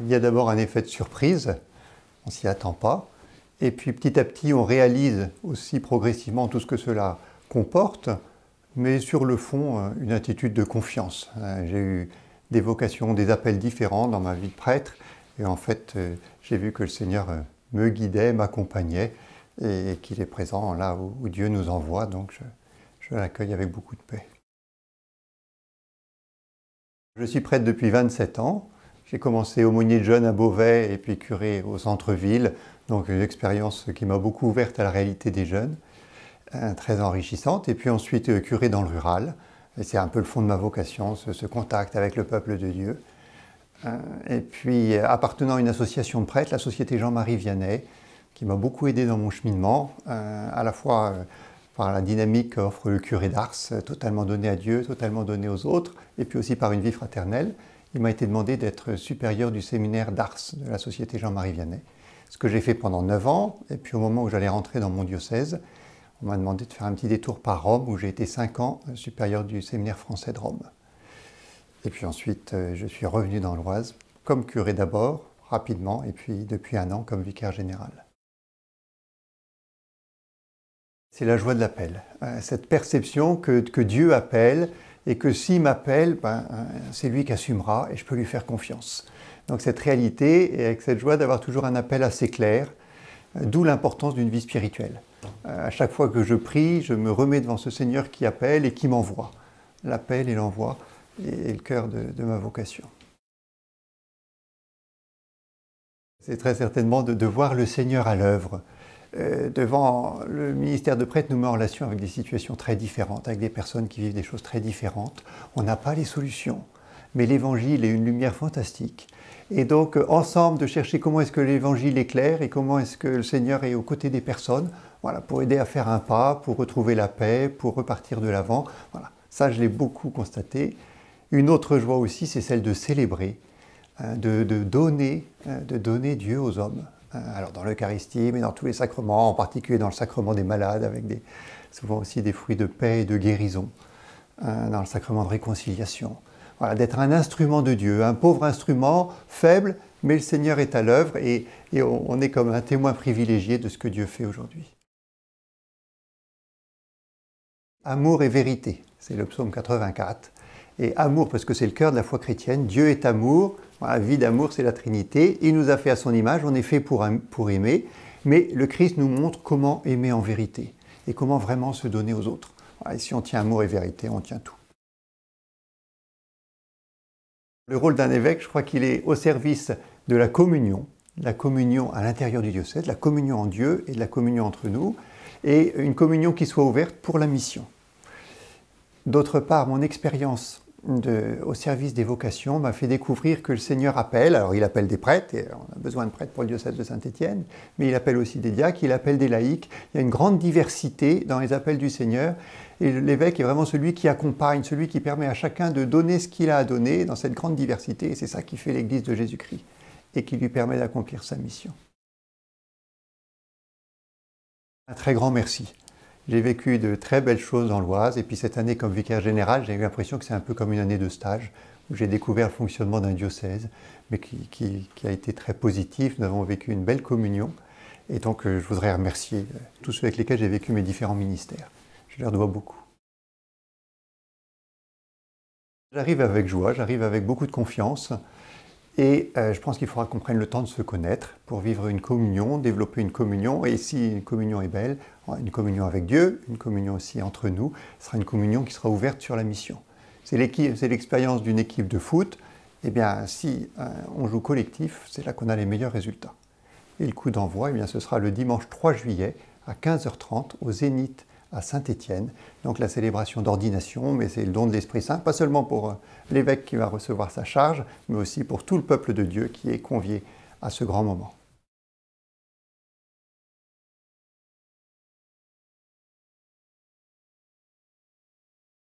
Il y a d'abord un effet de surprise, on s'y attend pas, et puis petit à petit on réalise aussi progressivement tout ce que cela comporte, mais sur le fond euh, une attitude de confiance. Euh, j'ai eu des vocations, des appels différents dans ma vie de prêtre, et en fait euh, j'ai vu que le Seigneur me guidait, m'accompagnait, et qu'il est présent là où Dieu nous envoie, donc je, je l'accueille avec beaucoup de paix. Je suis prêtre depuis 27 ans. J'ai commencé aumônier de jeunes à Beauvais et puis curé au centre-ville, donc une expérience qui m'a beaucoup ouverte à la réalité des jeunes, euh, très enrichissante. Et puis ensuite euh, curé dans le rural, c'est un peu le fond de ma vocation, ce, contact avec le peuple de Dieu. Euh, et puis appartenant à une association de prêtres, la Société Jean-Marie Vianney, qui m'a beaucoup aidé dans mon cheminement, à la fois par la dynamique qu'offre le curé d'Ars, totalement donné à Dieu, totalement donné aux autres, et puis aussi par une vie fraternelle il m'a été demandé d'être supérieur du séminaire d'Ars de la Société Jean-Marie Vianney. Ce que j'ai fait pendant neuf ans, et puis au moment où j'allais rentrer dans mon diocèse, on m'a demandé de faire un petit détour par Rome, où j'ai été cinq ans euh, supérieur du séminaire français de Rome. Et puis ensuite, euh, je suis revenu dans l'Oise, comme curé d'abord, rapidement, et puis depuis un an comme vicaire général. C'est la joie de l'appel, euh, cette perception que Dieu appelle, et que s'il m'appelle, ben, euh, c'est lui qui assumera et je peux lui faire confiance. Donc cette réalité et avec cette joie d'avoir toujours un appel assez clair, euh, d'où l'importance d'une vie spirituelle. Euh, à chaque fois que je prie, je me remets devant ce Seigneur qui appelle et qui m'envoie. L'appel et l'envoi est le cœur de, ma vocation. C'est très certainement de, de voir le Seigneur à l'œuvre. Euh, devant le ministère de prêtre nous met en relation avec des situations très différentes, avec des personnes qui vivent des choses très différentes. On n'a pas les solutions, mais l'Évangile est une lumière fantastique. Et donc, euh, ensemble, de chercher comment est-ce que l'Évangile éclaire et comment est-ce que le Seigneur est aux côtés des personnes, voilà, pour aider à faire un pas, pour retrouver la paix, pour repartir de l'avant. Voilà, ça, je l'ai beaucoup constaté. Une autre joie aussi, c'est celle de célébrer, hein, de, donner, hein, de donner Dieu aux hommes. Euh, alors dans l'Eucharistie, mais dans tous les sacrements, en particulier dans le sacrement des malades, avec souvent aussi des fruits de paix et de guérison, euh, dans le sacrement de réconciliation. Voilà, d'être un instrument de Dieu, un pauvre instrument, faible, mais le Seigneur est à l'œuvre et, on, on est comme un témoin privilégié de ce que Dieu fait aujourd'hui. Amour et vérité, c'est le psaume 84. Et amour, parce que c'est le cœur de la foi chrétienne, Dieu est amour, la vie d'amour, c'est la Trinité. Il nous a fait à son image, on est fait pour, aimer, mais le Christ nous montre comment aimer en vérité et comment vraiment se donner aux autres. si on tient amour et vérité, on tient tout. Le rôle d'un évêque, je crois qu'il est au service de la communion, la communion à l'intérieur du diocèse, la communion en Dieu et de la communion entre nous, et une communion qui soit ouverte pour la mission. D'autre part, mon expérience au service des vocations m'a fait découvrir que le Seigneur appelle, alors il appelle des prêtres, et on a besoin de prêtres pour le diocèse de Saint-Étienne, mais il appelle aussi des diacres, il appelle des laïcs, il y a une grande diversité dans les appels du Seigneur, et l'évêque est vraiment celui qui accompagne, celui qui permet à chacun de donner ce qu'il a à donner dans cette grande diversité, et c'est ça qui fait l'Église de Jésus-Christ, et qui lui permet d'accomplir sa mission. Un très grand merci. J'ai vécu de très belles choses dans l'Oise. Et puis cette année, comme vicaire général, j'ai eu l'impression que c'est un peu comme une année de stage où j'ai découvert le fonctionnement d'un diocèse, mais qui, a été très positif. Nous avons vécu une belle communion. Et donc, euh, je voudrais remercier euh, tous ceux avec lesquels j'ai vécu mes différents ministères. Je leur dois beaucoup. J'arrive avec joie, j'arrive avec beaucoup de confiance. Et euh, je pense qu'il faudra qu'on prenne le temps de se connaître pour vivre une communion, développer une communion. Et si une communion est belle, une communion avec Dieu, une communion aussi entre nous, ce sera une communion qui sera ouverte sur la mission. C'est l'expérience d'une équipe de foot. Eh bien, si euh, on joue collectif, c'est là qu'on a les meilleurs résultats. Et le coup d'envoi, eh bien, ce sera le dimanche 3 juillet à 15h30 au Zénith à Saint-Étienne. Donc la célébration d'ordination, mais c'est le don de l'Esprit Saint, pas seulement pour euh, l'évêque qui va recevoir sa charge, mais aussi pour tout le peuple de Dieu qui est convié à ce grand moment.